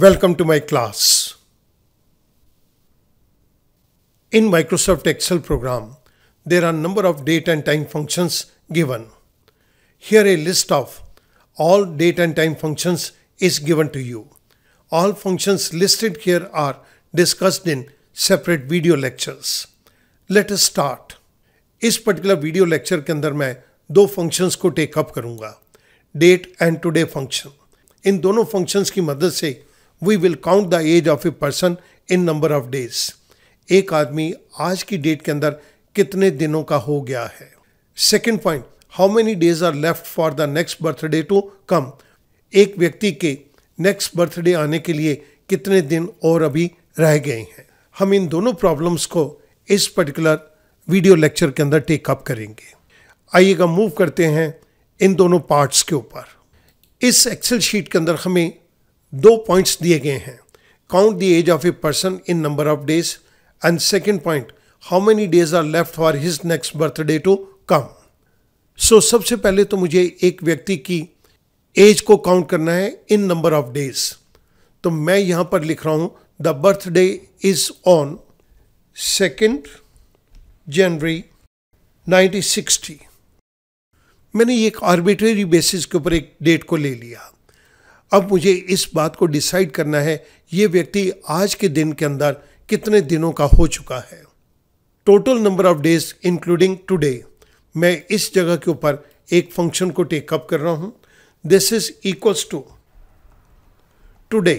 Welcome to my class. In Microsoft Excel program, there are number of date and time functions given. Here a list of all date and time functions is given to you. All functions listed here are discussed in separate video lectures. Let us start. इस particular video lecture के अंदर मैं दो functions को up करूंगा Date and today function. इन दोनों functions की मदद से we will count the age of a person in number of days एक आदमी आज की डेट के अंदर कितने दिनों का हो गया है second point how many days are left for the next birthday to come एक व्यक्ति के नेक्स्ट बर्थडे आने के लिए कितने दिन और अभी रह गए हैं हम इन दोनों प्रॉब्लम्स को इस पर्टिकुलर वीडियो लेक्चर के अंदर टेकअप करेंगे आइएगा मूव करते हैं इन दोनों पार्ट्स के ऊपर इस एक्सेल शीट के अंदर हमें दो पॉइंट्स दिए गए हैं count the age of a person in number of days and second point how many days are left for his next birthday to come so सबसे पहले तो मुझे एक व्यक्ति की एज को काउंट करना है इन नंबर ऑफ डेज तो मैं यहां पर लिख रहा हूं the birthday is on second January 1960 मैंने एक आर्बिट्रेरी बेसिस के ऊपर एक डेट को ले लिया अब मुझे इस बात को डिसाइड करना है ये व्यक्ति आज के दिन के अंदर कितने दिनों का हो चुका है total number of days including today मैं इस जगह के ऊपर एक फंक्शन को टेकअप कर रहा हूँ this is equals to today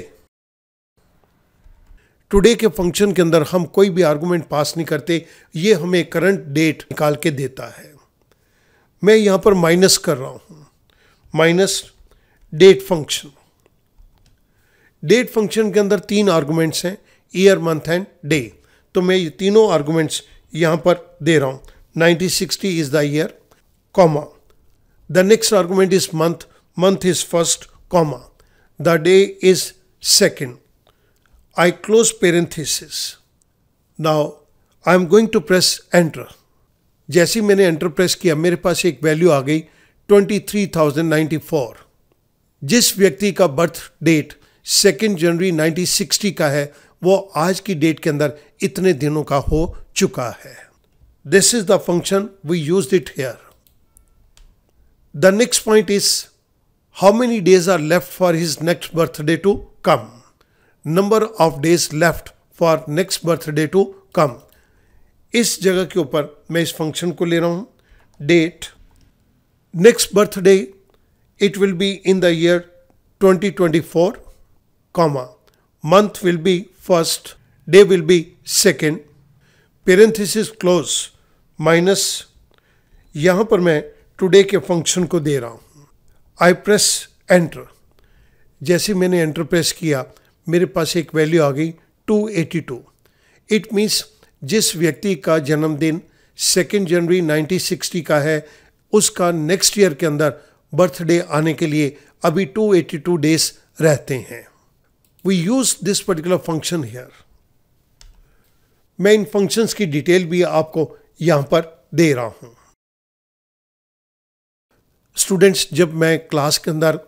today के फंक्शन के अंदर हम कोई भी आर्गूमेंट पास नहीं करते ये हमें करंट डेट निकाल के देता है मैं यहाँ पर माइनस कर रहा हूँ minus date function date function के अंदर तीन आर्गूमेंट्स हैं ईयर मंथ एंड डे तो मैं ये तीनों आर्गूमेंट्स यहाँ पर दे रहा हूँ 1960 is the year comma the next argument is month month is first comma the day is second I close parenthesis now I am going to press enter जैसे मैंने एंटर प्रेस किया मेरे पास एक वैल्यू आ गई 23,094. जिस व्यक्ति का बर्थ डेट सेकेंड जनवरी 1960 का है वो आज की डेट के अंदर इतने दिनों का हो चुका है this is the function we use it here the next point is how many days are left for his next birthday to come number of days left for next birthday to come इस जगह के ऊपर मैं इस function को ले रहा हूं date next birthday it will be in the year 2024 comma. Month will be first, day will be second, parenthesis close minus यहाँ पर मैं टुडे के फंक्शन को दे रहा हूँ आई प्रेस एंटर जैसे मैंने एंटर प्रेस किया मेरे पास एक वैल्यू आ गई 282 इट मीन्स जिस व्यक्ति का जन्मदिन सेकेंड जनवरी 1960 का है उसका नेक्स्ट ईयर के अंदर बर्थडे आने के लिए अभी 282 डेज रहते हैं we use this particular function here. मैं इन functions की detail भी आपको यहाँ पर दे रहा हूँ स्टूडेंट्स जब मैं क्लास के अंदर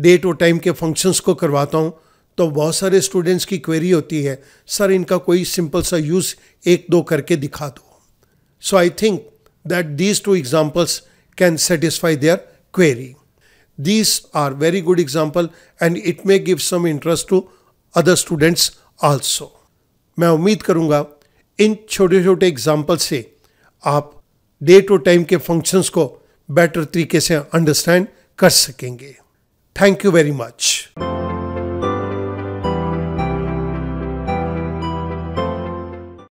डेट और टाइम के फंक्शंस को करवाता हूँ तो बहुत सारे स्टूडेंट्स की क्वेरी होती है सर इनका कोई सिंपल सा यूज़ एक दो करके दिखा दो so I think that these two examples can satisfy their query These are very good example and it may give some interest to other students also. मैं उम्मीद करूंगा इन छोटे छोटे एग्जाम्पल से आप डे टू टाइम के फंक्शंस को better तरीके से अंडरस्टैंड कर सकेंगे थैंक यू वेरी मच